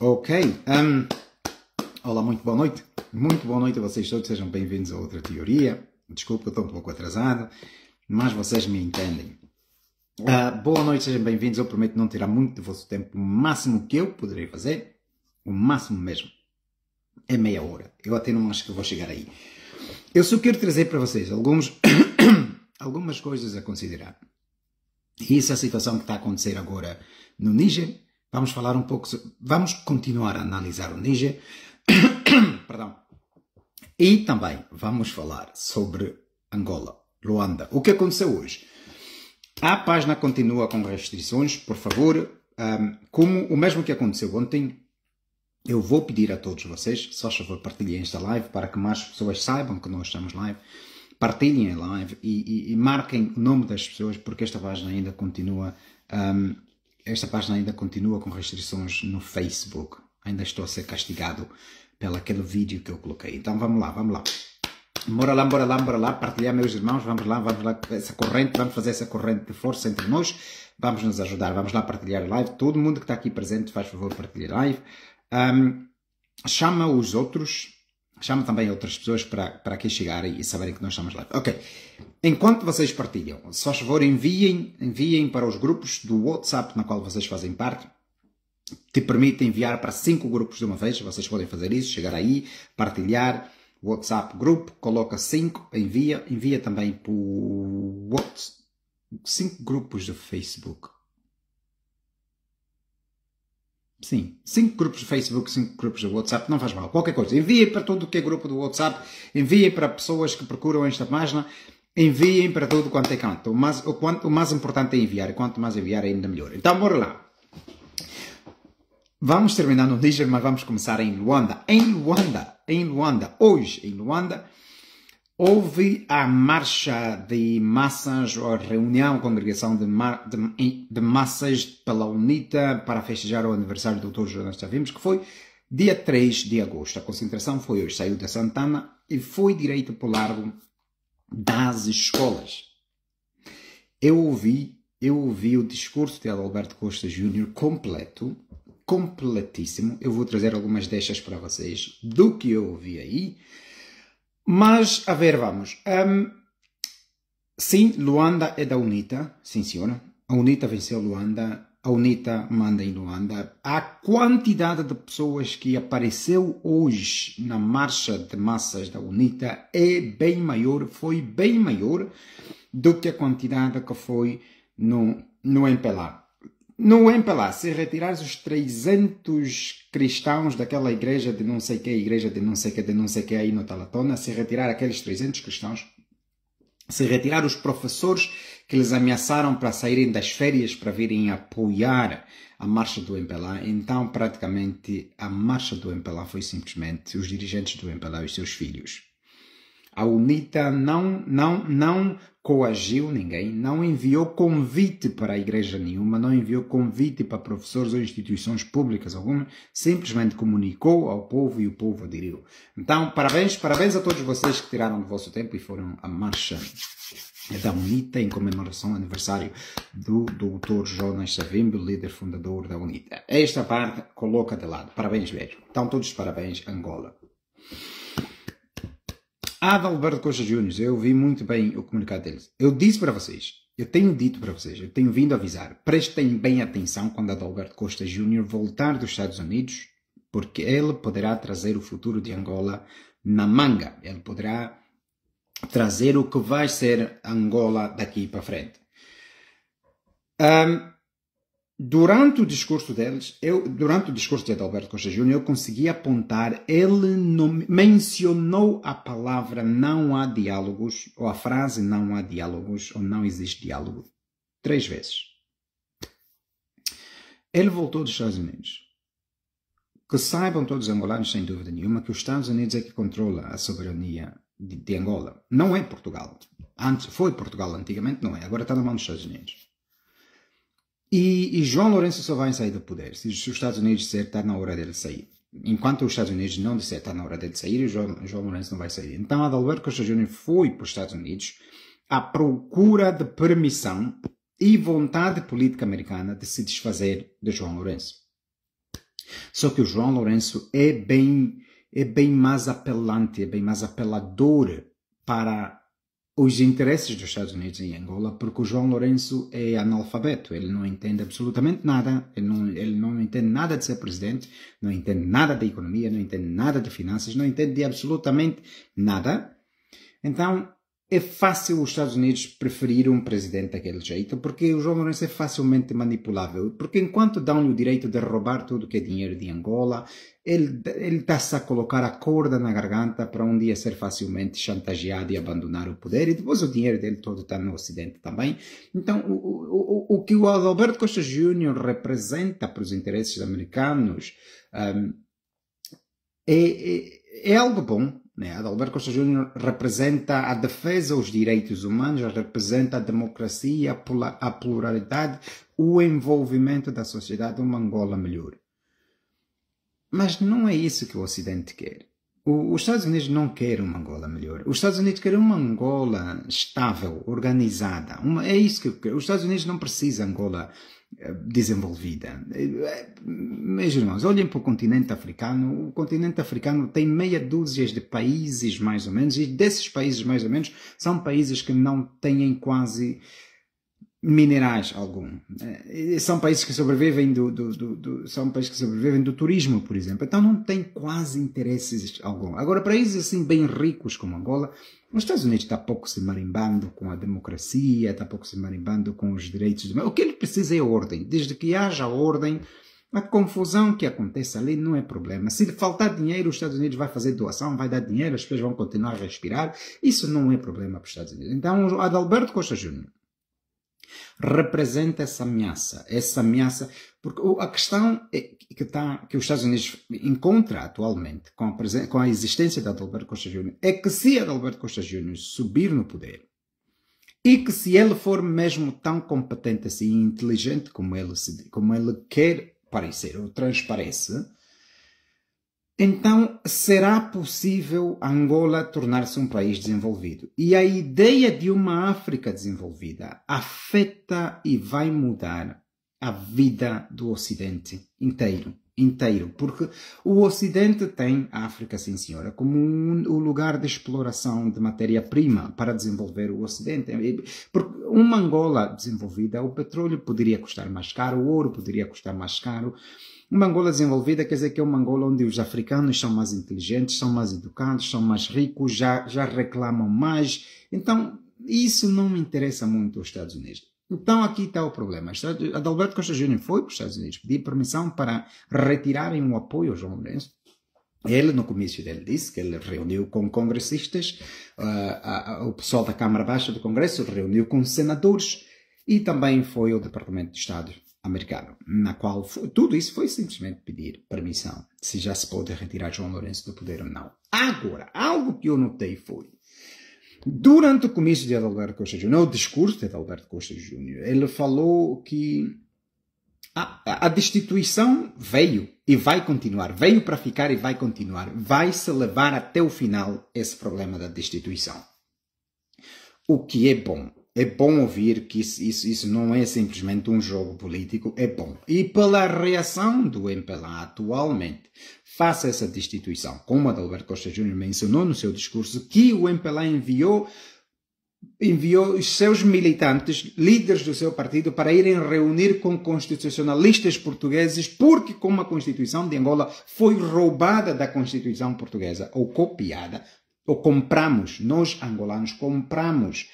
Ok. Um, olá, muito boa noite. Muito boa noite a vocês todos. Sejam bem-vindos a outra teoria. Desculpe que estou um pouco atrasado, mas vocês me entendem. Uh, boa noite, sejam bem-vindos. Eu prometo não tirar muito do vosso tempo. O máximo que eu poderei fazer, o máximo mesmo, é meia hora. Eu até não acho que vou chegar aí. Eu só quero trazer para vocês alguns, algumas coisas a considerar. E essa é a situação que está a acontecer agora no Níger. Vamos falar um pouco, vamos continuar a analisar o Níger. Perdão. E também vamos falar sobre Angola, Luanda. O que aconteceu hoje? A página continua com restrições, por favor. Um, como o mesmo que aconteceu ontem, eu vou pedir a todos vocês, só favor, partilhem esta live para que mais pessoas saibam que nós estamos live. Partilhem a live e, e, e marquem o nome das pessoas, porque esta página ainda continua. Um, esta página ainda continua com restrições no Facebook. Ainda estou a ser castigado pelo aquele vídeo que eu coloquei. Então vamos lá, vamos lá. Bora lá, bora lá, bora lá, partilhar meus irmãos, vamos lá, vamos lá, essa corrente, vamos fazer essa corrente de força entre nós, vamos nos ajudar, vamos lá partilhar a live, todo mundo que está aqui presente faz favor partilhar a live, um, chama os outros, chama também outras pessoas para, para aqui chegarem e saberem que nós estamos live. Ok. Enquanto vocês partilham, se faz favor, enviem, enviem para os grupos do WhatsApp na qual vocês fazem parte. Te permite enviar para cinco grupos de uma vez. Vocês podem fazer isso, chegar aí, partilhar. WhatsApp grupo, coloca cinco, envia, envia também por 5 grupos do Facebook. Sim, cinco grupos de Facebook, cinco grupos de WhatsApp, não faz mal, qualquer coisa. Enviem para tudo que é grupo do WhatsApp, enviem para pessoas que procuram esta página, enviem para tudo quanto é canto. O mais, o, mais importante é enviar, quanto mais enviar, é ainda melhor. Então, bora lá. Vamos terminar no Niger mas vamos começar em Luanda. Em Luanda, em Luanda, hoje em Luanda, Houve a marcha de massas, ou reunião, congregação de, de, de massas pela UNITA para festejar o aniversário do Dr. Jonas vimos que foi dia 3 de agosto. A concentração foi hoje, saiu da Santana e foi direito para o largo das escolas. Eu ouvi, eu ouvi o discurso de Alberto Costa Júnior completo, completíssimo. Eu vou trazer algumas deixas para vocês do que eu ouvi aí mas, a ver, vamos. Um, sim, Luanda é da UNITA, sim senhora. A UNITA venceu Luanda, a UNITA manda em Luanda. A quantidade de pessoas que apareceu hoje na marcha de massas da UNITA é bem maior, foi bem maior do que a quantidade que foi no, no Empelar. No MPLA, se retirares os 300 cristãos daquela igreja de não sei que, igreja de não sei que, de não sei que aí no Talatona, se retirar aqueles 300 cristãos, se retirar os professores que lhes ameaçaram para saírem das férias para virem apoiar a marcha do MPLA, então praticamente a marcha do MPLA foi simplesmente os dirigentes do MPLA e os seus filhos. A UNITA não, não, não coagiu ninguém, não enviou convite para a igreja nenhuma, não enviou convite para professores ou instituições públicas alguma, simplesmente comunicou ao povo e o povo aderiu. Então, parabéns, parabéns a todos vocês que tiraram do vosso tempo e foram à marcha da UNITA em comemoração ao aniversário do Dr. Jonas Savimbi, líder fundador da UNITA. Esta parte coloca de lado. Parabéns mesmo. Então, todos parabéns, Angola. Adalberto Costa Júnior, eu vi muito bem o comunicado deles. Eu disse para vocês, eu tenho dito para vocês, eu tenho vindo avisar, prestem bem atenção quando Adalberto Costa Júnior voltar dos Estados Unidos, porque ele poderá trazer o futuro de Angola na manga. Ele poderá trazer o que vai ser Angola daqui para frente. Um, durante o discurso deles, eu, durante o discurso de Adalberto Costa Júnior, eu consegui apontar, ele não, mencionou a palavra não há diálogos, ou a frase não há diálogos, ou não existe diálogo, três vezes. Ele voltou dos Estados Unidos. Que saibam todos os angolanos, sem dúvida nenhuma, que os Estados Unidos é que controla a soberania de, de Angola. Não é Portugal. Antes foi Portugal, antigamente não é. Agora está na mão dos Estados Unidos. E, e João Lourenço só vai sair do poder se os Estados Unidos disser que está na hora dele sair. Enquanto os Estados Unidos não disser que está na hora dele sair, João, João Lourenço não vai sair. Então Adalberto Costa Júnior foi para os Estados Unidos à procura de permissão e vontade política americana de se desfazer de João Lourenço. Só que o João Lourenço é bem, é bem mais apelante, é bem mais apelador para os interesses dos Estados Unidos em Angola, porque o João Lourenço é analfabeto, ele não entende absolutamente nada, ele não, ele não entende nada de ser presidente, não entende nada de economia, não entende nada de finanças, não entende de absolutamente nada. Então, é fácil os Estados Unidos preferir um presidente daquele jeito, porque o João Lourenço é facilmente manipulável. Porque enquanto dão-lhe o direito de roubar tudo que é dinheiro de Angola, ele está-se a colocar a corda na garganta para um dia ser facilmente chantageado e abandonar o poder. E depois o dinheiro dele todo está no Ocidente também. Então, o, o, o que o Alberto Costa Júnior representa para os interesses americanos um, é, é, é algo bom, né? Adalberto Costa Júnior representa a defesa dos direitos humanos, representa a democracia, a pluralidade, o envolvimento da sociedade, uma Angola melhor. Mas não é isso que o Ocidente quer os Estados Unidos não querem uma Angola melhor. Os Estados Unidos querem uma Angola estável, organizada. Uma, é isso que eu quero. Os Estados Unidos não precisam de Angola eh, desenvolvida. Eh, eh, meus irmãos, olhem para o continente africano. O continente africano tem meia dúzia de países, mais ou menos, e desses países, mais ou menos, são países que não têm quase minerais algum. Eh, são países que sobrevivem do, do, do, do, são países que sobrevivem do turismo, por exemplo. Então não tem quase interesses algum. Agora países assim bem ricos como Angola, os Estados Unidos está pouco se marimbando com a democracia, está pouco se marimbando com os direitos O que ele precisa é ordem. Desde que haja ordem, a confusão que acontece ali não é problema. Se faltar dinheiro, os Estados Unidos vai fazer doação, vai dar dinheiro, as pessoas vão continuar a respirar. Isso não é problema para os Estados Unidos. Então, Adalberto Costa Júnior representa essa ameaça. Essa ameaça, porque a questão é que, tá, que os Estados Unidos encontra atualmente com a, com a existência de Adalberto Costa Júnior é que se Adalberto Costa Júnior subir no poder e que se ele for mesmo tão competente assim e inteligente como ele, se, como ele quer parecer ou transparece, então, será possível Angola tornar-se um país desenvolvido? E a ideia de uma África desenvolvida afeta e vai mudar a vida do Ocidente inteiro, inteiro, porque o Ocidente tem a África, sim senhora, como um, um lugar de exploração de matéria-prima para desenvolver o Ocidente. Porque uma Angola desenvolvida, o petróleo poderia custar mais caro, o ouro poderia custar mais caro, uma Angola desenvolvida quer dizer que é uma Angola onde os africanos são mais inteligentes, são mais educados, são mais ricos, já, já reclamam mais. Então, isso não me interessa muito aos Estados Unidos. Então aqui está o problema. Adalberto Costa Júnior foi para os Estados Unidos pedir permissão para retirarem o apoio ao João Lourenço. Ele, no comício dele, disse que ele reuniu com congressistas, uh, o pessoal da Câmara Baixa do Congresso reuniu com senadores e também foi ao Departamento de Estado americano, na qual foi, tudo isso foi simplesmente pedir permissão se já se pode retirar João Lourenço do poder ou não. Agora, algo que eu notei foi Durante o comício de Adalberto Costa Júnior, o discurso de Adalberto Costa Júnior, ele falou que a, a, destituição veio e vai continuar, veio para ficar e vai continuar, vai se levar até o final esse problema da destituição. O que é bom, é bom ouvir que isso, isso, isso não é simplesmente um jogo político, é bom. E pela reação do MPLA atualmente face a essa destituição, como Adalberto Costa Júnior mencionou no seu discurso, que o MPLA enviou enviou os seus militantes, líderes do seu partido, para irem reunir com constitucionalistas portugueses, porque como a Constituição de Angola foi roubada da Constituição portuguesa, ou copiada, ou compramos, nós angolanos compramos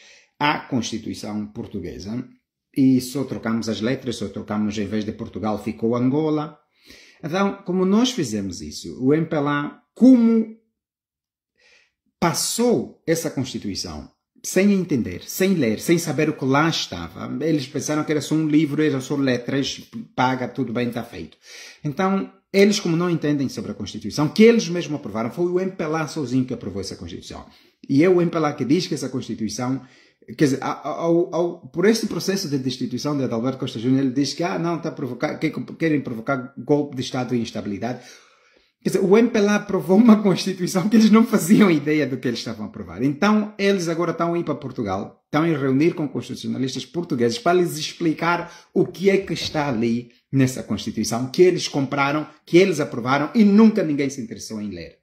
à Constituição portuguesa e só trocamos as letras, só trocamos em vez de Portugal ficou Angola. Então, como nós fizemos isso, o MPLA, como passou essa Constituição sem entender, sem ler, sem saber o que lá estava, eles pensaram que era só um livro, era só letras, paga, tudo bem, está feito. Então, eles, como não entendem sobre a Constituição, que eles mesmos aprovaram, foi o MPLA sozinho que aprovou essa Constituição. E é o MPLA que diz que essa Constituição quer dizer, ao, ao, por este processo de destituição de Adalberto Costa Júnior, ele diz que ah, não, está provocar, querem provocar golpe de Estado e instabilidade. Quer dizer, o MPLA aprovou uma Constituição que eles não faziam ideia do que eles estavam a aprovar. Então, eles agora estão a ir para Portugal, estão a reunir com constitucionalistas portugueses para lhes explicar o que é que está ali nessa Constituição, que eles compraram, que eles aprovaram e nunca ninguém se interessou em ler.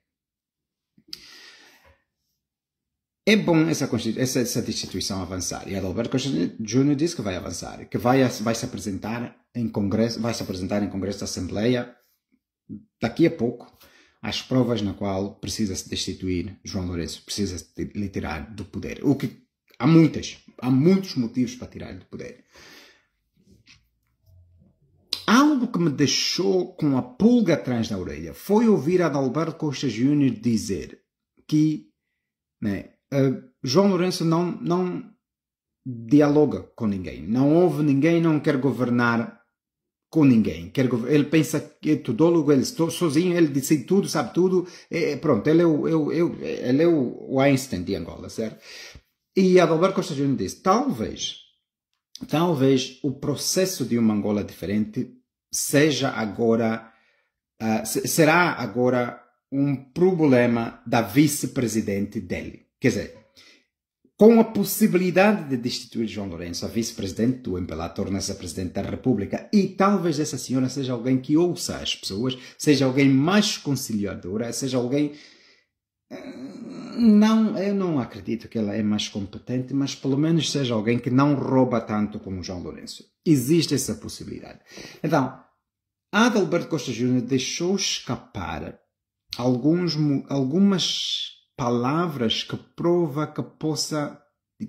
É bom essa, essa, essa avançar. E Adalberto Constantino Júnior disse que vai avançar, que vai, vai se apresentar em congresso, vai se apresentar em congresso da Assembleia daqui a pouco às provas na qual precisa se destituir João Lourenço, precisa se lhe tirar do poder. O que há muitas, há muitos motivos para tirar do poder. Algo que me deixou com a pulga atrás da orelha foi ouvir Adalberto Costa Júnior dizer que né, ah, João Lourenço não, não dialoga com ninguém, não ouve ninguém, não quer governar com ninguém. Quer, ele pensa que é tudólogo, ele está sozinho, ele disse tudo, sabe tudo. É, é, pronto, ele é, o, eu, é eu, é ele é o Einstein de Angola, certo? E Adalberto Costa Júnior disse, talvez, talvez o processo de uma Angola diferente seja agora, uh, será agora um problema da vice-presidente dele. Quer dizer, com a possibilidade de destituir João Lourenço, a vice-presidente do MPLA torna-se a presidente da República e talvez essa senhora seja alguém que ouça as pessoas, seja alguém mais conciliadora, seja alguém eh, não, eu não acredito que ela é mais competente, mas pelo menos seja alguém que não rouba tanto como João Lourenço. Existe essa possibilidade. Então, Adalberto Costa Júnior deixou escapar alguns, algumas palavras que prova que possa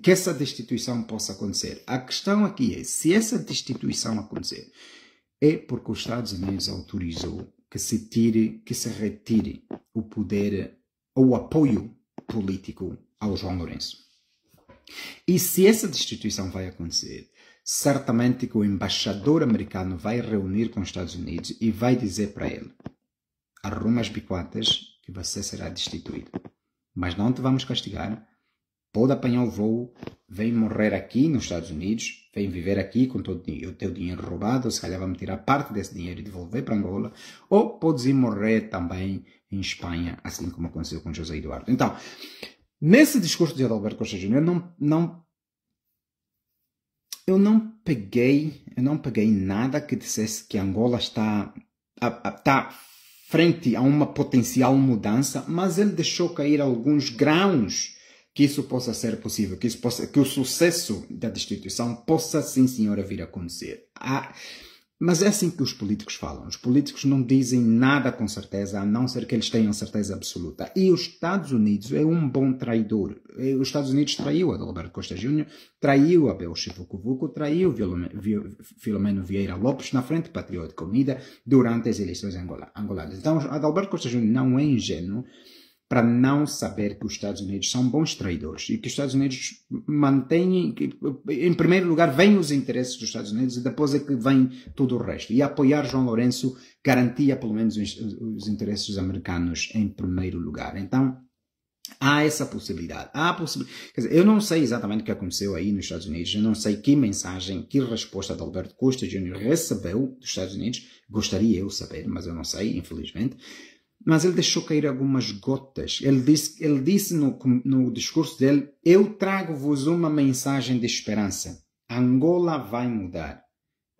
que essa destituição possa acontecer. A questão aqui é se essa destituição acontecer é porque os Estados Unidos autorizou que se tire, que se retire o poder ou o apoio político ao João Lourenço. E se essa destituição vai acontecer, certamente que o embaixador americano vai reunir com os Estados Unidos e vai dizer para ele: arruma as bicotas que você será destituído mas não te vamos castigar. Pode apanhar o voo, vem morrer aqui nos Estados Unidos, vem viver aqui com todo o teu dinheiro roubado, se calhar vamos tirar parte desse dinheiro e devolver para Angola, ou podes ir morrer também em Espanha, assim como aconteceu com José Eduardo. Então, nesse discurso de Adalberto Costa Júnior, não, não, eu não peguei, eu não peguei nada que dissesse que Angola está, está frente a uma potencial mudança, mas ele deixou cair alguns grãos que isso possa ser possível, que, possa, que o sucesso da destituição possa, sim, senhora, vir a acontecer. Há, ah, mas é assim que os políticos falam. Os políticos não dizem nada com certeza, a não ser que eles tenham certeza absoluta. E os Estados Unidos é um bom traidor. E os Estados Unidos traiu a Adalberto Costa Júnior, traiu a Belchivo Cuvuco, traiu Filomeno Vieira Lopes na Frente Patriótica Unida durante as eleições angolanas. Então, Adalberto Costa Júnior não é ingênuo para não saber que os Estados Unidos são bons traidores e que os Estados Unidos mantêm, que, em primeiro lugar, vêm os interesses dos Estados Unidos e depois é que vem todo o resto. E apoiar João Lourenço garantia pelo menos os, os interesses americanos em primeiro lugar. Então, Há essa possibilidade. Há possibilidade. Quer dizer, eu não sei exatamente o que aconteceu aí nos Estados Unidos, eu não sei que mensagem, que resposta de Alberto Costa Jr. recebeu dos Estados Unidos. Gostaria eu saber, mas eu não sei, infelizmente mas ele deixou cair algumas gotas. Ele disse, ele disse no, no discurso dele: Eu trago-vos uma mensagem de esperança. Angola vai mudar.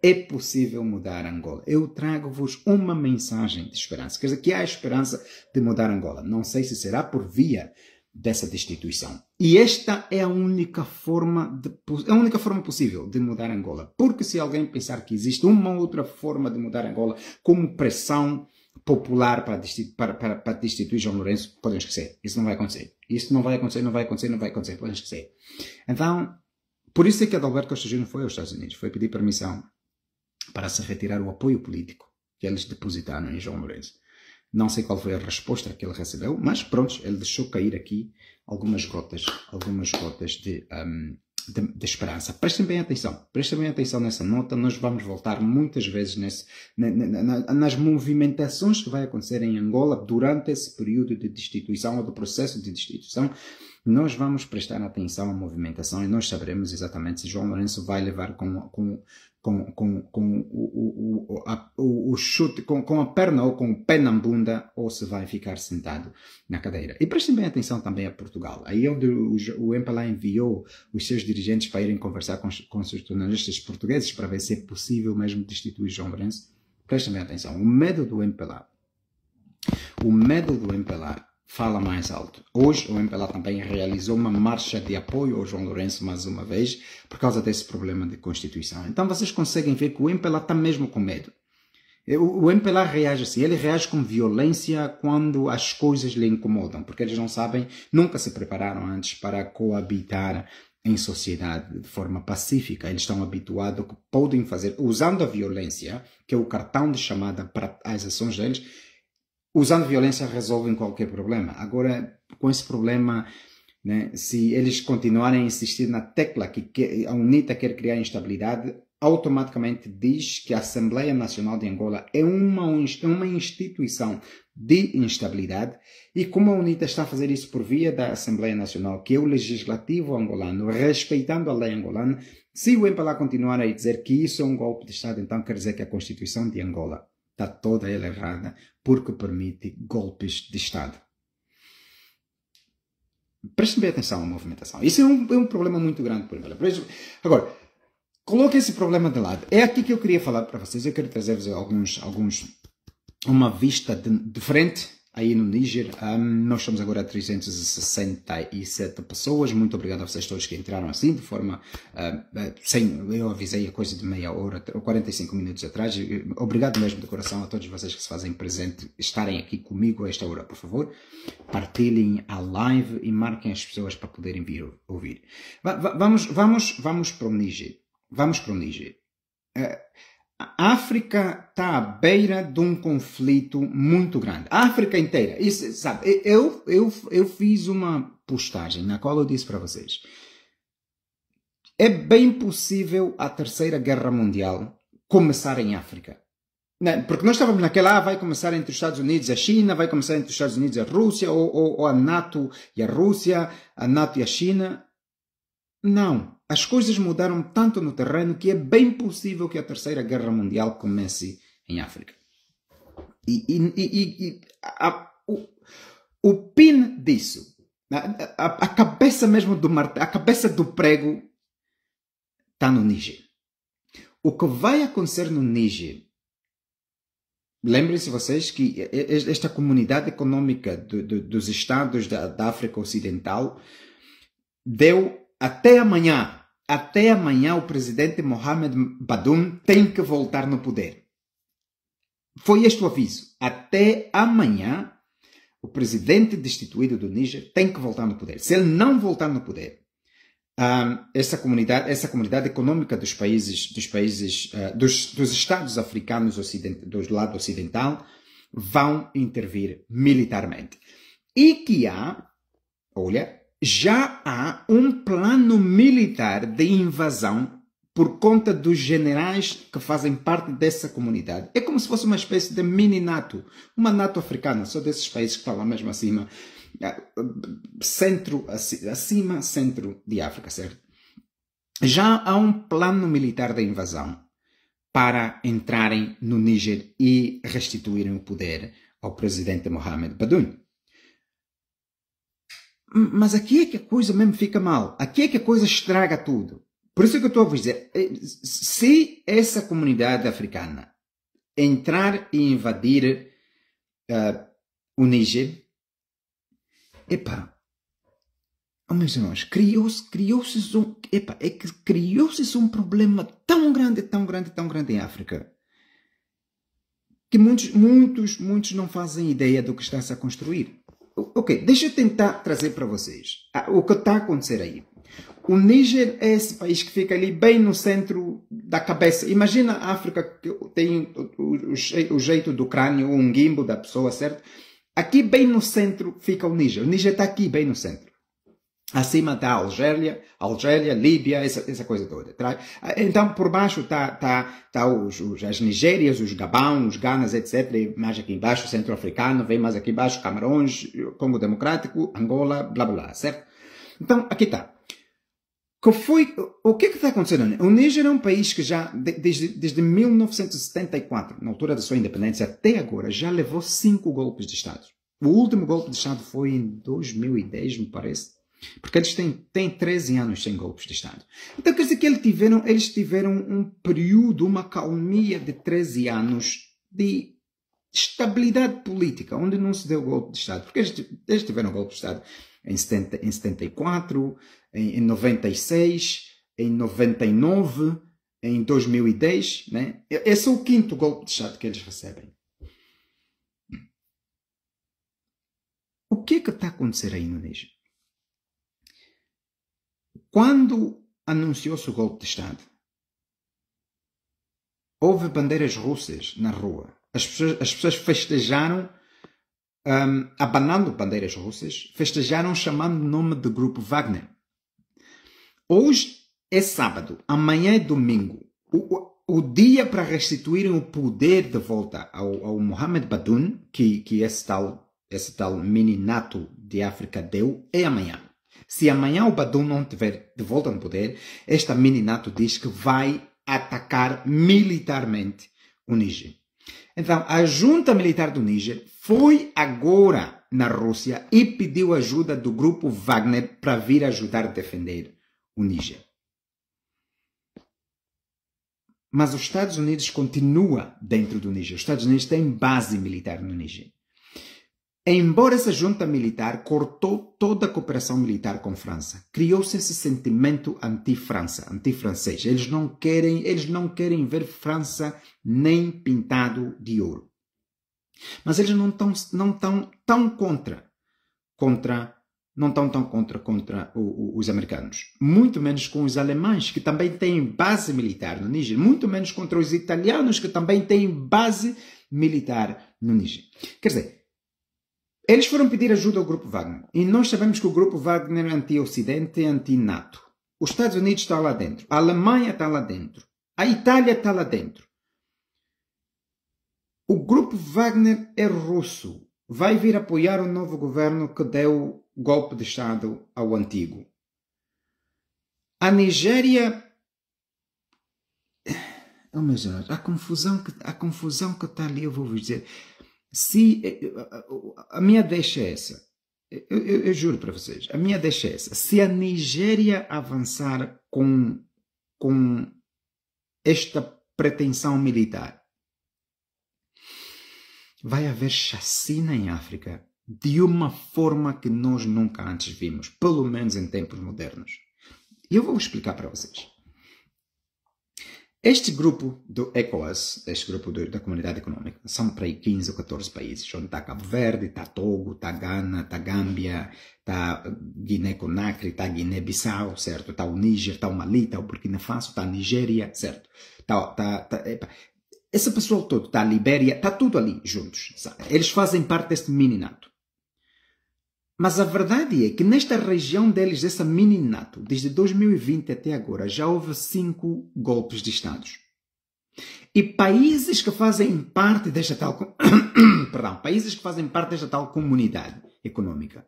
É possível mudar Angola. Eu trago-vos uma mensagem de esperança. Quer dizer, que há esperança de mudar Angola. Não sei se será por via dessa destituição. E esta é a única forma, de, é a única forma possível de mudar Angola. Porque se alguém pensar que existe uma outra forma de mudar Angola, como pressão popular para, para, para, para destituir João Lourenço, podem esquecer. Isso não vai acontecer. Isso não vai acontecer, não vai acontecer, não vai acontecer. Podem esquecer. Então, por isso é que Adalberto Costa Júnior foi aos Estados Unidos. Foi pedir permissão para se retirar o apoio político que eles depositaram em João Lourenço. Não sei qual foi a resposta que ele recebeu, mas pronto, ele deixou cair aqui algumas gotas, algumas gotas de, um, de, esperança. Prestem bem atenção, prestem bem atenção nessa nota. Nós vamos voltar muitas vezes nesse, na, na, na, nas movimentações que vai acontecer em Angola durante esse período de destituição ou do processo de destituição. Nós vamos prestar atenção à movimentação e nós saberemos exatamente se João Lourenço vai levar com, com, com, com, com o, o, a, o, o, chute, com, com a perna ou com o pé na bunda, ou se vai ficar sentado na cadeira. E prestem bem atenção também a Portugal. Aí é onde o, o MPLA enviou os seus dirigentes para irem conversar com, com os jornalistas portugueses para ver se é possível mesmo destituir João Lourenço. Prestem bem atenção. O medo do MPLA. O medo do MPLA fala mais alto. Hoje o MPLA também realizou uma marcha de apoio ao João Lourenço mais uma vez por causa desse problema de constituição. Então vocês conseguem ver que o MPLA está mesmo com medo. O MPLA reage assim, ele reage com violência quando as coisas lhe incomodam, porque eles não sabem, nunca se prepararam antes para coabitar em sociedade de forma pacífica. Eles estão habituados que podem fazer, usando a violência, que é o cartão de chamada para as ações deles, usando violência resolvem qualquer problema. Agora, com esse problema, né, se eles continuarem a insistir na tecla que, que a UNITA quer criar instabilidade, automaticamente diz que a Assembleia Nacional de Angola é uma, é uma instituição de instabilidade e como a UNITA está a fazer isso por via da Assembleia Nacional, que é o legislativo angolano, respeitando a lei angolana, se o MPLA continuar a dizer que isso é um golpe de Estado, então quer dizer que a Constituição de Angola está toda ela errada porque permite golpes de Estado. Prestem bem atenção à movimentação. Isso é um, é um problema muito grande para Agora, coloque esse problema de lado. É aqui que eu queria falar para vocês. Eu quero trazer-vos alguns, alguns, uma vista de, de frente aí no Níger. Um, nós somos agora 367 pessoas. Muito obrigado a vocês todos que entraram assim, de forma. Uh, sem, eu avisei a coisa de meia hora, ou 45 minutos atrás. Obrigado mesmo de coração a todos vocês que se fazem presente, estarem aqui comigo a esta hora, por favor. Partilhem a live e marquem as pessoas para poderem vir ouvir. Va va vamos, vamos, vamos para o Níger. Vamos para o Níger. Uh, a África está à beira de um conflito muito grande. A África inteira. Isso, sabe, eu, eu, eu fiz uma postagem na qual eu disse para vocês. É bem possível a Terceira Guerra Mundial começar em África. Né? Porque nós estávamos naquela, ah, vai começar entre os Estados Unidos e a China, vai começar entre os Estados Unidos e a Rússia, ou, ou, ou a NATO e a Rússia, a NATO e a China. Não as coisas mudaram tanto no terreno que é bem possível que a Terceira Guerra Mundial comece em África. E, e, e, e a, o, o pin disso, a, a, a cabeça mesmo do martelo, a cabeça do prego está no Níger. O que vai acontecer no Níger? Lembrem-se vocês que esta comunidade econômica do, do, dos estados da, da África Ocidental deu até amanhã. Até amanhã o presidente Mohamed Badoun tem que voltar no poder. Foi este o aviso. Até amanhã o presidente destituído do Níger tem que voltar no poder. Se ele não voltar no poder, ah, essa comunidade, essa comunidade econômica dos países, dos países, ah, dos, dos estados africanos do lado ocidental, vão intervir militarmente. E que há, olha, já há um plano militar de invasão por conta dos generais que fazem parte dessa comunidade. É como se fosse uma espécie de mini NATO, uma NATO africana, só desses países que estão lá mesmo acima, ah, centro, acima, centro de África, certo? Já há um plano militar de invasão para entrarem no Níger e restituírem o poder ao presidente Mohamed Badoun. Mas aqui é que a coisa mesmo fica mal. Aqui é que a coisa estraga tudo. Por isso é que eu estou a vos dizer, eh, se essa comunidade africana entrar e invadir uh, o Níger, epá, oh meus irmãos, criou-se, criou um, epa, é que criou-se um problema tão grande, tão grande, tão grande em África que muitos, muitos, muitos não fazem ideia do que está-se a construir. Ok, deixa eu tentar trazer para vocês ah, o que está a acontecer aí. O Níger é esse país que fica ali bem no centro da cabeça. Imagina a África que tem o, jeito do crânio, um gimbo da pessoa, certo? Aqui bem no centro fica o Níger. O Níger está aqui bem no centro acima da Algéria, Algéria, Líbia, essa, essa coisa toda. Tá? Então, por baixo está tá, tá os, os, as Nigérias, os Gabão, os Ganas, etc. mais aqui embaixo, Centro-Africano, vem mais aqui embaixo, Camarões, Congo Democrático, Angola, blá blá certo? Então, aqui está. Que foi, o que é que está acontecendo? O Níger é um país que já, desde, desde 1974, na altura da sua independência, até agora, já levou cinco golpes de Estado. O último golpe de Estado foi em 2010, me parece porque eles têm, têm 13 anos sem golpes de Estado. Então quer dizer que eles tiveram, eles tiveram um período, uma calmia de 13 anos de estabilidade política, onde não se deu golpe de Estado. Porque eles, eles tiveram golpe de Estado em, 70, em 74, em, em 96, em 99, em 2010. Né? Esse é o quinto golpe de Estado que eles recebem. O que é que está a acontecer aí no Níger? Quando anunciou-se o golpe de Estado, houve bandeiras russas na rua. As pessoas, as pessoas festejaram, um, abanando bandeiras russas, festejaram chamando o nome do grupo Wagner. Hoje é sábado, amanhã é domingo. O, o, o dia para restituírem o poder de volta ao, ao Mohamed Badoun, que, que esse, tal, esse tal de África deu, é amanhã. Se amanhã o Badu não tiver de volta no poder, esta NATO diz que vai atacar militarmente o Níger. Então, a junta militar do Níger foi agora na Rússia e pediu ajuda do grupo Wagner para vir ajudar a defender o Níger. Mas os Estados Unidos continua dentro do Níger. Os Estados Unidos têm base militar no Níger. Embora essa junta militar cortou toda a cooperação militar com França, criou-se esse sentimento anti-França, anti-francês. Eles não querem, eles não querem ver França nem pintado de ouro. Mas eles não estão não tão, tão contra contra não tão tão contra contra o, o, os americanos, muito menos com os alemães que também têm base militar no Níger, muito menos contra os italianos que também têm base militar no Níger. Quer dizer, eles foram pedir ajuda ao Grupo Wagner. E nós sabemos que o Grupo Wagner é anti-Ocidente e anti-NATO. Os Estados Unidos estão tá lá dentro. A Alemanha está lá dentro. A Itália está lá dentro. O Grupo Wagner é russo. Vai vir apoiar o novo governo que deu golpe de Estado ao antigo. A Nigéria. Oh, meus senhores, a confusão que, a confusão que está ali, eu vou vos dizer. Se eh, eh, a minha deixa é essa, eu, eu, eu juro para vocês, a minha deixa é essa. Se a Nigéria avançar com, com esta pretensão militar, vai haver chacina em África de uma forma que nós nunca antes vimos, pelo menos em tempos modernos. Eu vou explicar para vocês. Este grupo do ECOWAS, este grupo do, da Comunidade Econômica, são para aí 15 ou 14 países, onde está Cabo Verde, está Togo, está Gana, está Gâmbia, está Guiné-Conakry, está Guiné-Bissau, certo? Está o Níger, está o Mali, está o Burkina Faso, está a Nigéria, certo? Tá, tá, tá, epa. Esse pessoal todo, está a Libéria, está tudo ali juntos. Sabe? Eles fazem parte deste mini-nato. Mas a verdade é que nesta região deles, dessa mini-nato, desde 2020 até agora, já houve cinco golpes de estado E países que fazem parte desta tal, perdão, países que fazem parte desta tal comunidade econômica,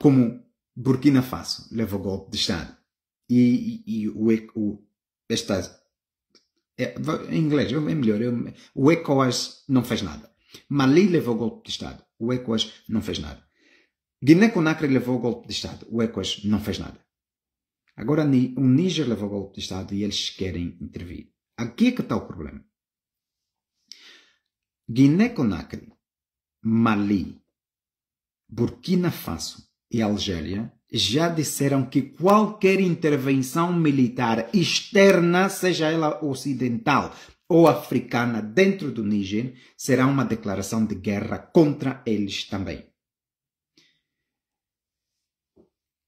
como Burkina Faso, leva golpe de Estado. E, e, e o, o, esta, é, em inglês é melhor, é, o ECOWAS não fez nada. Mali levou golpe de Estado, o ECOWAS não fez nada. Guiné-Conakry levou o golpe de Estado. O ECOWAS não fez nada. Agora o Níger levou o golpe de Estado e eles querem intervir. Aqui é que está o problema. Guiné-Conakry, Mali, Burkina Faso e Algéria já disseram que qualquer intervenção militar externa, seja ela ocidental ou africana, dentro do Níger, será uma declaração de guerra contra eles também.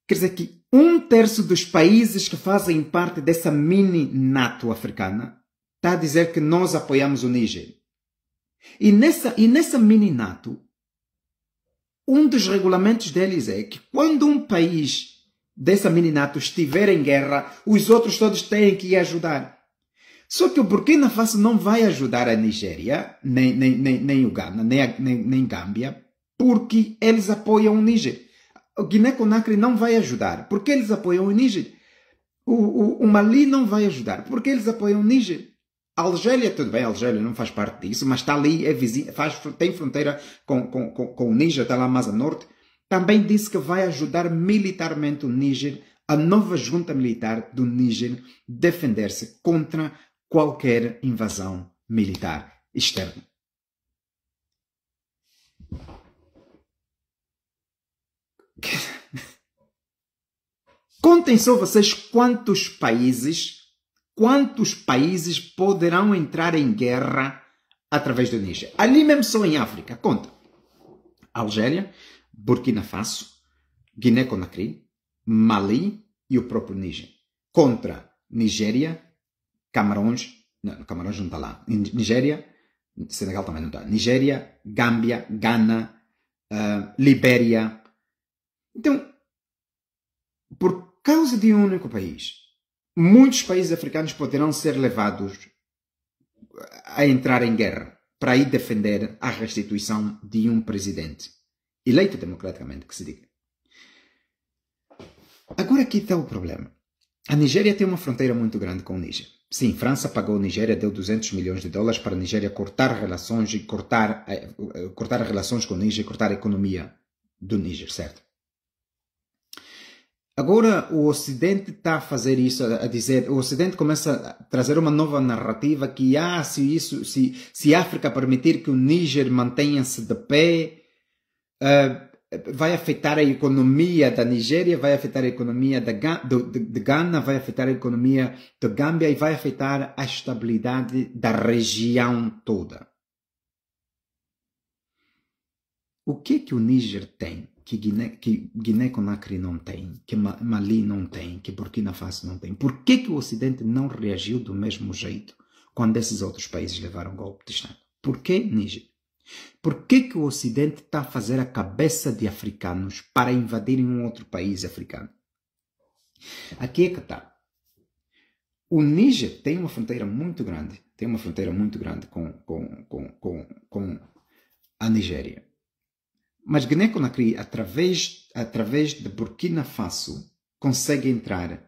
Quer dizer que um terço dos países que fazem parte dessa mini NATO africana está a dizer que nós apoiamos o Níger. E nessa, e nessa mini NATO, um dos regulamentos deles é que quando um país dessa mini NATO estiver em guerra, os outros todos têm que ir ajudar. Só que o Burkina Faso não vai ajudar a Nigéria, nem, nem, nem, nem Uganda, nem, nem, nem Gâmbia, porque eles apoiam o Níger o Guiné-Conakry não vai ajudar. Porque eles apoiam o Níger. O, o, o, Mali não vai ajudar. Porque eles apoiam o Níger. A Algéria, tudo bem, a Algéria não faz parte disso, mas está ali, é vizinha, faz, tem fronteira com, com, com, com o Níger, está lá mais a norte. Também disse que vai ajudar militarmente o Níger, a nova junta militar do Níger, defender-se contra qualquer invasão militar externa. Contem só vocês quantos países, quantos países poderão entrar em guerra através do Níger. Ali mesmo só em África, conta. Algéria, Burkina Faso, Guiné-Conakry, Mali e o próprio Níger. Contra Nigéria, Camarões, não, Camarões não está lá. Nigéria, Senegal também não está. Nigéria, Gâmbia, Gana, uh, eh, Libéria, então, por causa de um único país, muitos países africanos poderão ser levados a entrar em guerra para ir defender a restituição de um presidente eleito democraticamente, que se diga. Agora aqui está o problema. A Nigéria tem uma fronteira muito grande com o Níger. Sim, França pagou a Nigéria, deu 200 milhões de dólares para a Nigéria cortar relações e cortar, eh, cortar relações com o Níger, cortar a economia do Níger, certo? Agora o Ocidente está a fazer isso, a dizer, o Ocidente começa a trazer uma nova narrativa que ah, se isso, se, se África permitir que o Níger mantenha-se de pé, uh, vai afetar a economia da Nigéria, vai afetar a economia da, do, de, de vai afetar a economia do Gâmbia e vai afetar a estabilidade da região toda. O que é que o Níger tem? que Guiné, que Guiné-Conakry não tem, que Mali não tem, que Burkina Faso não tem? Por que, que o Ocidente não reagiu do mesmo jeito quando esses outros países levaram golpe de Estado? Por que Níger? Por que, que o Ocidente está a fazer a cabeça de africanos para invadirem um outro país africano? Aqui é que está. O Níger tem uma fronteira muito grande, tem uma fronteira muito grande com, com, com, com, com a Nigéria. Mas Guiné-Conakry, através, através de Burkina Faso, consegue entrar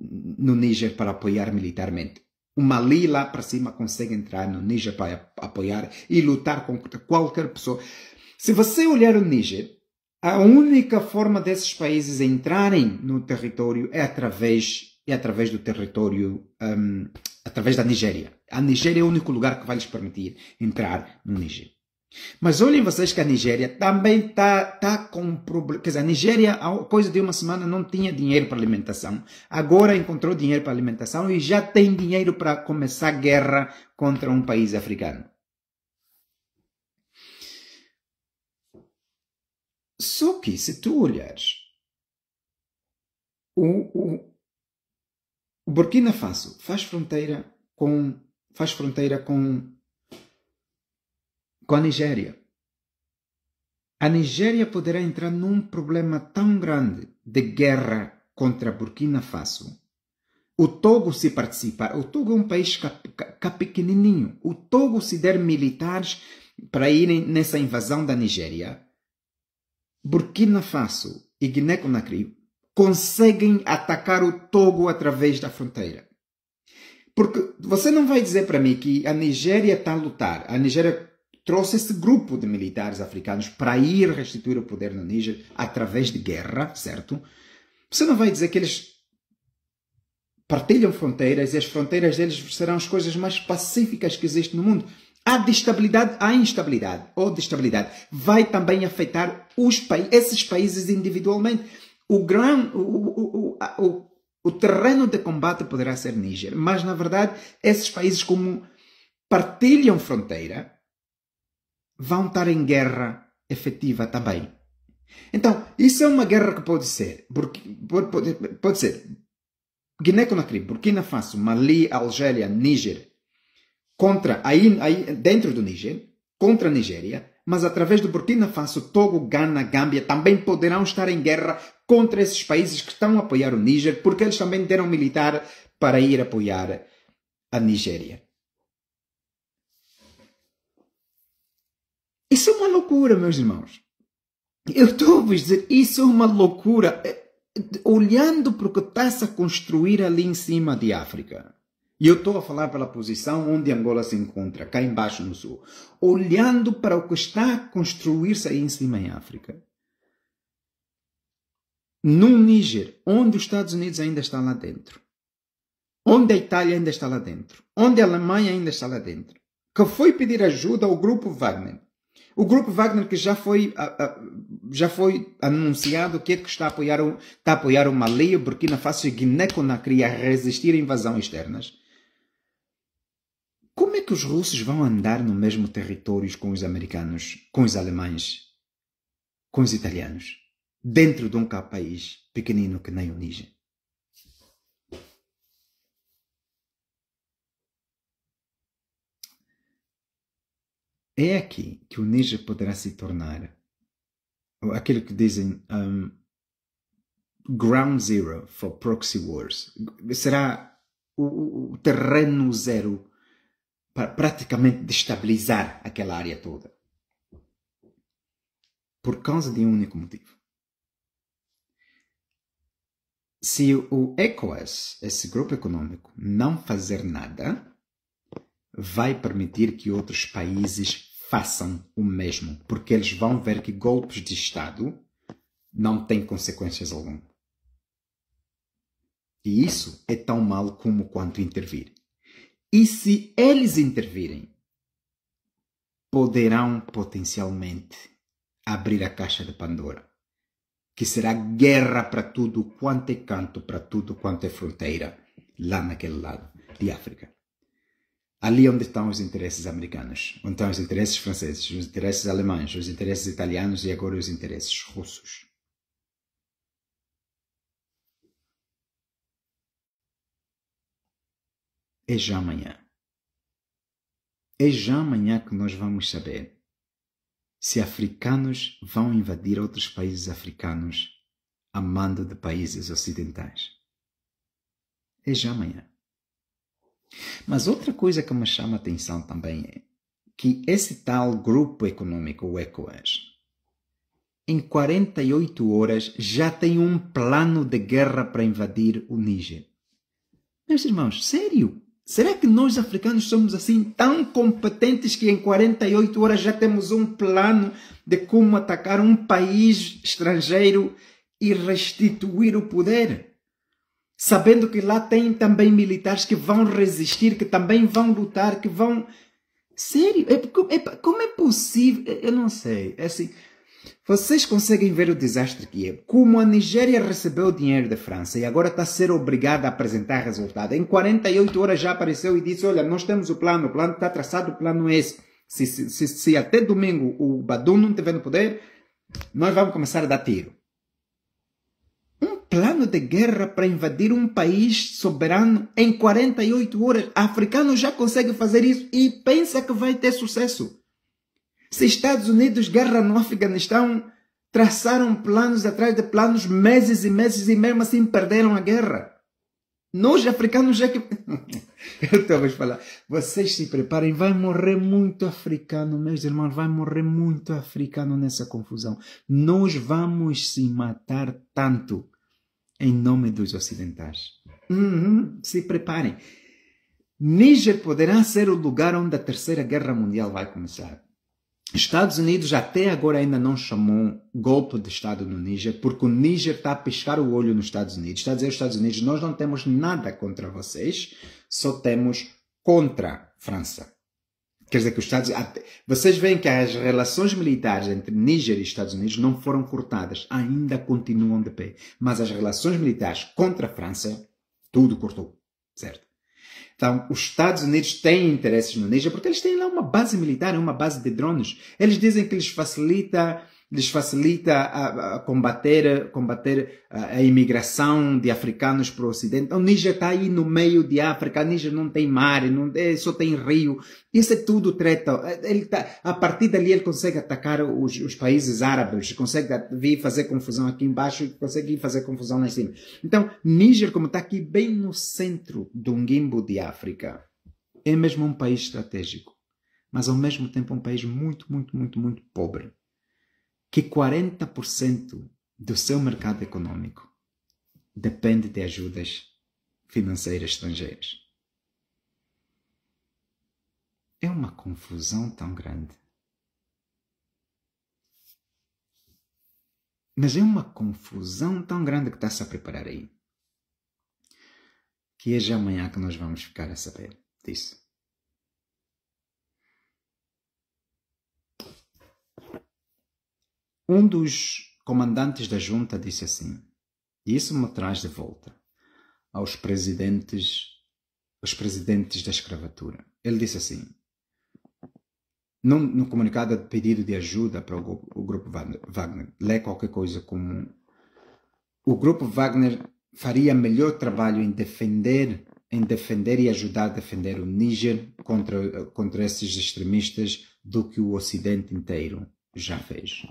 no Níger para apoiar militarmente. O Mali lá para cima consegue entrar no Níger para apoiar e lutar contra qualquer pessoa. Se você olhar o Níger, a única forma desses países entrarem no território é através, é através do território, um, através da Nigéria. A Nigéria é o único lugar que vai lhes permitir entrar no Níger. Mas olhem vocês que a Nigéria também está tá com problema. Quer dizer, a Nigéria, há coisa de uma semana, não tinha dinheiro para alimentação. Agora encontrou dinheiro para alimentação e já tem dinheiro para começar guerra contra um país africano. Só que se tu olhares, o, o, o Burkina Faso faz fronteira com faz fronteira com com a Nigéria. A Nigéria poderá entrar num problema tão grande de guerra contra Burkina Faso. O Togo se participar, o Togo é um país cá, pequenininho. O Togo se der militares para irem nessa invasão da Nigéria, Burkina Faso e Guiné-Conakry conseguem atacar o Togo através da fronteira. Porque você não vai dizer para mim que a Nigéria está a lutar, a Nigéria trouxe esse grupo de militares africanos para ir restituir o poder no Níger através de guerra, certo? Você não vai dizer que eles partilham fronteiras e as fronteiras deles serão as coisas mais pacíficas que existem no mundo. A destabilidade, há instabilidade ou destabilidade vai também afetar os esses países individualmente. O, gran, o, o, o, o terreno de combate poderá ser Níger, mas na verdade esses países como partilham fronteira, vão estar em guerra efetiva também. Então, isso é uma guerra que pode ser. Porque, pode, pode, pode ser Guiné-Conakry, Burkina Faso, Mali, Algéria, Níger, contra, aí, aí, dentro do Níger, contra a Nigéria, mas através do Burkina Faso, Togo, Ghana, Gâmbia também poderão estar em guerra contra esses países que estão a apoiar o Níger, porque eles também deram militar para ir apoiar a Nigéria. Isso é uma loucura, meus irmãos. Eu estou a vos dizer, isso é uma loucura. É, olhando para o que está-se a construir ali em cima de África. E eu estou a falar pela posição onde Angola se encontra, cá embaixo no sul. Olhando para o que está a construir-se aí em cima em África. No Níger, onde os Estados Unidos ainda estão lá dentro. Onde a Itália ainda está lá dentro. Onde a Alemanha ainda está lá dentro. Que foi pedir ajuda ao grupo Wagner o grupo Wagner que já foi, já foi anunciado que, é que está, a apoiar, está a apoiar o Mali, o Burkina Faso e Guiné-Conakry a resistir a invasão externas. Como é que os russos vão andar no mesmo território com os americanos, com os alemães, com os italianos, dentro de um país pequenino que nem o Níger? É aqui que o ninja poderá se tornar aquilo que dizem um, ground zero for proxy wars. Será o, o terreno zero para praticamente destabilizar aquela área toda. Por causa de um único motivo. Se o ECOWAS, esse grupo econômico, não fazer nada, vai permitir que outros países façam o mesmo, porque eles vão ver que golpes de Estado não têm consequências algum E isso é tão mal como quanto intervir. E se eles intervirem, poderão potencialmente abrir a caixa de Pandora, que será guerra para tudo quanto é canto, para tudo quanto é fronteira, lá naquele lado de África ali é onde estão os interesses americanos, onde estão os interesses franceses, os interesses alemães, os interesses italianos e agora os interesses russos. É já amanhã. É já amanhã que nós vamos saber se africanos vão invadir outros países africanos a mando de países ocidentais. É já amanhã. Mas outra coisa que me chama a atenção também é que esse tal grupo econômico, o ECOWAS, em 48 horas já tem um plano de guerra para invadir o Níger. Meus irmãos, sério? Será que nós africanos somos assim tão competentes que em 48 horas já temos um plano de como atacar um país estrangeiro e restituir o poder? sabendo que lá tem também militares que vão resistir, que também vão lutar, que vão. Sério? É, é, como é possível? Eu não sei. É assim, vocês conseguem ver o desastre que é. Como a Nigéria recebeu dinheiro da França e agora está a ser obrigada a apresentar resultado. Em 48 horas já apareceu e disse: Olha, nós temos o plano, o plano está traçado, o plano é esse. Se, se, se, se até domingo o Badum não estiver no poder, nós vamos começar a dar tiro plano de guerra para invadir um país soberano em 48 horas. Africano já consegue fazer isso e pensa que vai ter sucesso. Se Estados Unidos guerra no Afeganistão, traçaram planos atrás de planos, meses e meses, e mesmo assim perderam a guerra. Nós africanos já é que. Eu estou a falar. Vocês se preparem, vai morrer muito africano, meus irmãos, vai morrer muito africano nessa confusão. Nós vamos se matar tanto em nome dos ocidentais. Uhum, se preparem. Níger poderá ser o lugar onde a Terceira Guerra Mundial vai começar. Estados Unidos até agora ainda não chamou golpe de Estado no Níger, porque o Níger está a piscar o olho nos Estados Unidos. Está a dizer aos Estados Unidos: nós não temos nada contra vocês, só temos contra a França. Quer dizer que os Estados Vocês veem que as relações militares entre Níger e Estados Unidos não foram cortadas, ainda continuam de pé. Mas as relações militares contra a França, tudo cortou. Certo? Então, os Estados Unidos têm interesses no Níger porque eles têm lá uma base militar, é uma base de drones. Eles dizem que lhes facilita lhes facilita a, a combater, combater a, a, imigração de africanos para o Ocidente. O então, Níger está aí no meio de África, o Níger não tem mar, não, é, só tem rio. Isso é tudo treta. É, ele tá, a partir dali ele consegue atacar os, os países árabes, consegue vir fazer confusão aqui embaixo e consegue vir fazer confusão lá em cima. Então, Níger, como está aqui bem no centro do guimbo de África, é mesmo um país estratégico, mas ao mesmo tempo um país muito, muito, muito, muito pobre que 40% do seu mercado econômico depende de ajudas financeiras estrangeiras. É uma confusão tão grande. Mas é uma confusão tão grande que está-se a preparar aí. Que é já amanhã que nós vamos ficar a saber disso. Um dos comandantes da junta disse assim, e isso me traz de volta aos presidentes, os presidentes da escravatura. Ele disse assim, no, no comunicado de pedido de ajuda para o, o grupo Wagner, lê qualquer coisa como o grupo Wagner faria melhor trabalho em defender em defender e ajudar a defender o Níger contra, contra esses extremistas do que o Ocidente inteiro já fez.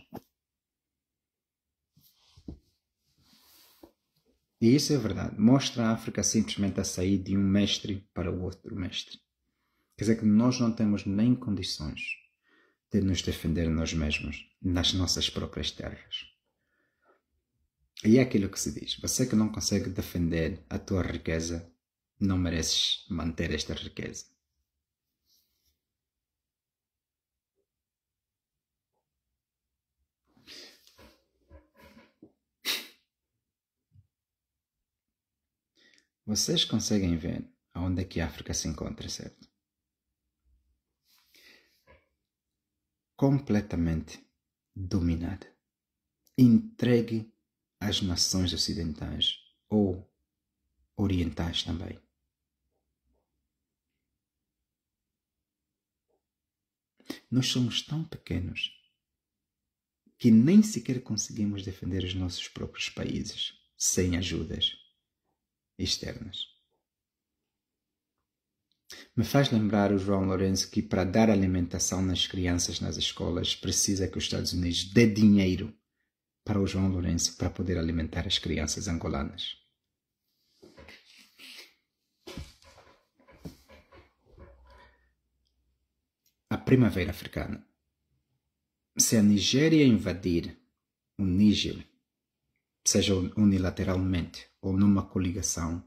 E isso é verdade. Mostra a África simplesmente a sair de um mestre para o outro mestre. Quer dizer que nós não temos nem condições de nos defender nós mesmos nas nossas próprias terras. E é aquilo que se diz: você que não consegue defender a tua riqueza, não mereces manter esta riqueza. Vocês conseguem ver aonde é que a África se encontra, certo? Completamente dominada, entregue às nações ocidentais ou orientais também. Nós somos tão pequenos que nem sequer conseguimos defender os nossos próprios países sem ajudas externas. Me faz lembrar o João Lourenço que para dar alimentação nas crianças nas escolas precisa que os Estados Unidos dê dinheiro para o João Lourenço para poder alimentar as crianças angolanas. A primavera africana. Se a Nigéria invadir o Níger seja unilateralmente ou numa coligação,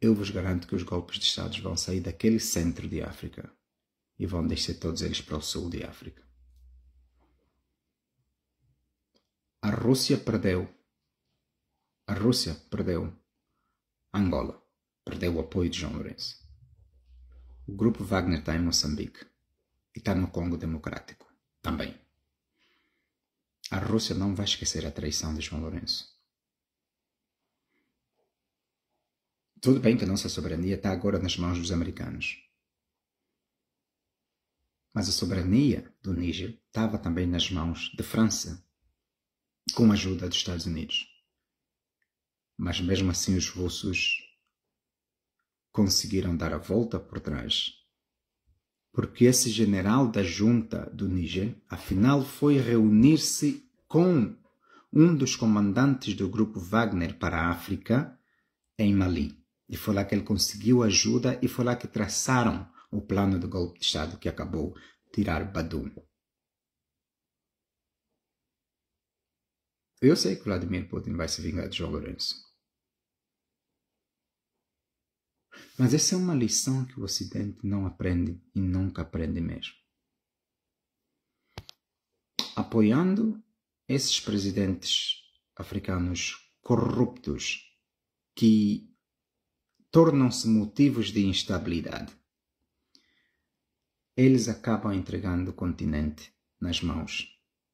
eu vos garanto que os golpes de estado vão sair daquele centro de África e vão descer todos eles para o sul de África. A Rússia perdeu. A Rússia perdeu. Angola perdeu o apoio de João Lourenço. O grupo Wagner está em Moçambique e está no Congo Democrático também. A Rússia não vai esquecer a traição de João Lourenço. Tudo bem que a nossa soberania está agora nas mãos dos americanos. Mas a soberania do Níger estava também nas mãos de França, com a ajuda dos Estados Unidos. Mas mesmo assim, os russos conseguiram dar a volta por trás porque esse general da junta do Níger, afinal, foi reunir-se com um dos comandantes do grupo Wagner para a África, em Mali. E foi lá que ele conseguiu ajuda e foi lá que traçaram o plano do golpe de Estado que acabou tirar Badum. Eu sei que Vladimir Putin vai se vingar de João Lourenço. Mas essa é uma lição que o Ocidente não aprende e nunca aprende mesmo. Apoiando esses presidentes africanos corruptos que tornam-se motivos de instabilidade, eles acabam entregando o continente nas mãos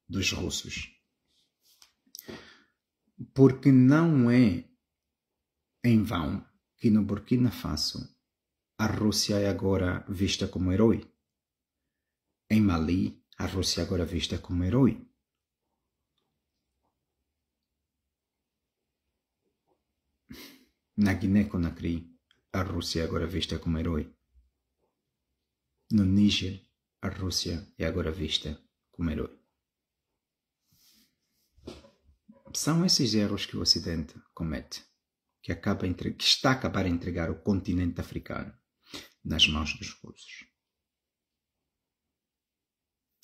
dos russos. Porque não é em vão que no Burkina Faso a Rússia é agora vista como herói. Em Mali, a Rússia é agora vista como herói. Na Guiné-Conakry, a Rússia é agora vista como herói. No Níger, a Rússia é agora vista como herói. São esses erros que o Ocidente comete que, acaba entre... que está a acabar a entregar o continente africano nas mãos dos russos.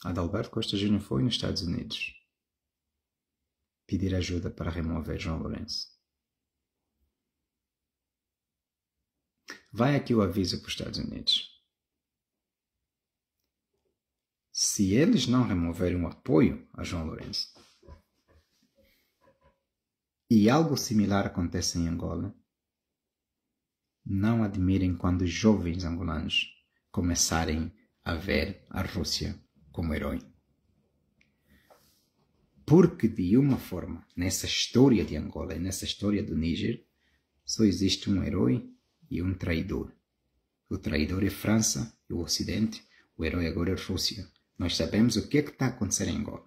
Adalberto Costa Júnior foi nos Estados Unidos pedir ajuda para remover João Lourenço. Vai aqui o aviso para os Estados Unidos. Se eles não removerem o apoio a João Lourenço, e algo similar acontece em Angola. Não admirem quando jovens angolanos começarem a ver a Rússia como herói. Porque, de uma forma, nessa história de Angola e nessa história do Níger, só existe um herói e um traidor. O traidor é França e o Ocidente, o herói agora é Rússia. Nós sabemos o que é que está acontecendo em Angola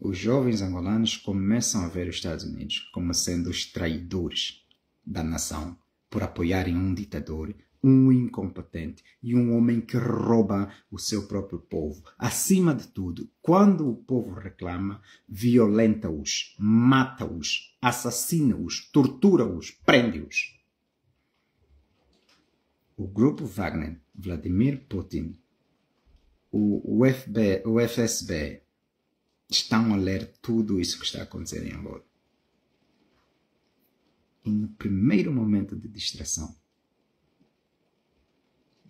os jovens angolanos começam a ver os Estados Unidos como sendo os traidores da nação por apoiarem um ditador, um incompetente e um homem que rouba o seu próprio povo. Acima de tudo, quando o povo reclama, violenta-os, mata-os, assassina-os, tortura-os, prende-os. O grupo Wagner, Vladimir Putin, o, FB, o FSB, estão a ler tudo isso que está acontecendo em Angola. E no primeiro momento de distração,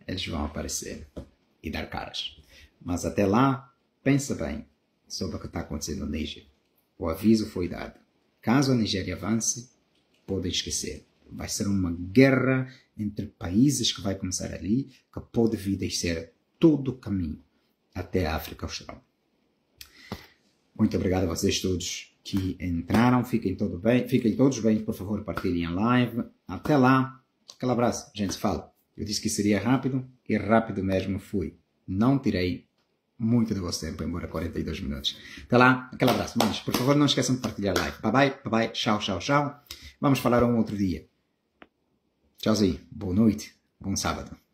eles vão aparecer e dar caras. Mas até lá, pensa bem sobre o que está acontecendo no Níger. O aviso foi dado. Caso a Nigéria avance, podem esquecer. Vai ser uma guerra entre países que vai começar ali, que pode vir a ser todo o caminho até a África Austral. Muito obrigado a vocês todos que entraram. Fiquem, todo bem, fiquem todos bem. Por favor, partilhem a live. Até lá. Aquele abraço. Gente, fala. Eu disse que seria rápido e rápido mesmo fui. Não tirei muito do vosso tempo, embora 42 minutos. Até lá. Aquele abraço. Mas, por favor, não esqueçam de partilhar a live. Bye bye. Bye bye. Tchau, tchau, tchau. Vamos falar um outro dia. Tchauzinho. Boa noite. Bom sábado.